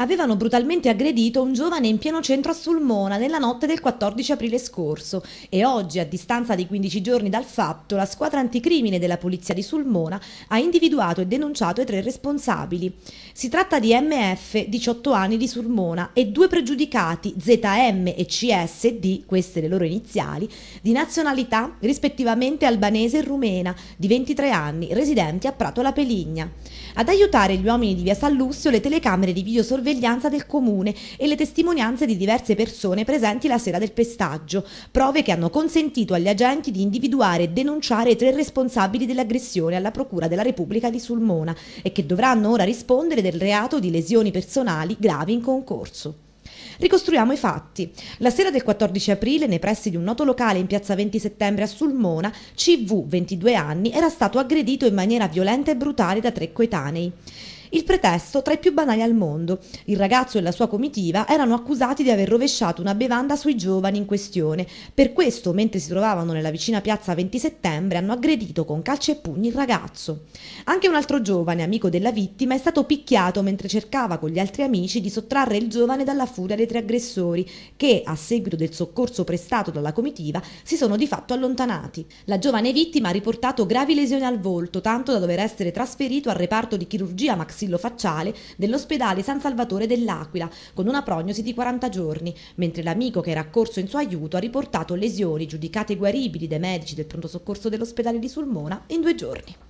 avevano brutalmente aggredito un giovane in pieno centro a Sulmona nella notte del 14 aprile scorso e oggi, a distanza di 15 giorni dal fatto, la squadra anticrimine della polizia di Sulmona ha individuato e denunciato i tre responsabili. Si tratta di MF, 18 anni di Sulmona, e due pregiudicati, ZM e CSD, queste le loro iniziali, di nazionalità rispettivamente albanese e rumena, di 23 anni, residenti a Prato La Peligna. Ad aiutare gli uomini di via Sallussio le telecamere di videosorveglianza sorveglianza del comune e le testimonianze di diverse persone presenti la sera del pestaggio, prove che hanno consentito agli agenti di individuare e denunciare i tre responsabili dell'aggressione alla Procura della Repubblica di Sulmona e che dovranno ora rispondere del reato di lesioni personali gravi in concorso. Ricostruiamo i fatti. La sera del 14 aprile, nei pressi di un noto locale in piazza 20 settembre a Sulmona, CV, 22 anni, era stato aggredito in maniera violenta e brutale da tre coetanei. Il pretesto tra i più banali al mondo. Il ragazzo e la sua comitiva erano accusati di aver rovesciato una bevanda sui giovani in questione. Per questo, mentre si trovavano nella vicina piazza 20 settembre, hanno aggredito con calci e pugni il ragazzo. Anche un altro giovane, amico della vittima, è stato picchiato mentre cercava con gli altri amici di sottrarre il giovane dalla furia dei tre aggressori, che, a seguito del soccorso prestato dalla comitiva, si sono di fatto allontanati. La giovane vittima ha riportato gravi lesioni al volto, tanto da dover essere trasferito al reparto di chirurgia Max maxillofacciale dell'ospedale San Salvatore dell'Aquila, con una prognosi di 40 giorni, mentre l'amico che era accorso in suo aiuto ha riportato lesioni giudicate guaribili dai medici del pronto soccorso dell'ospedale di Sulmona in due giorni.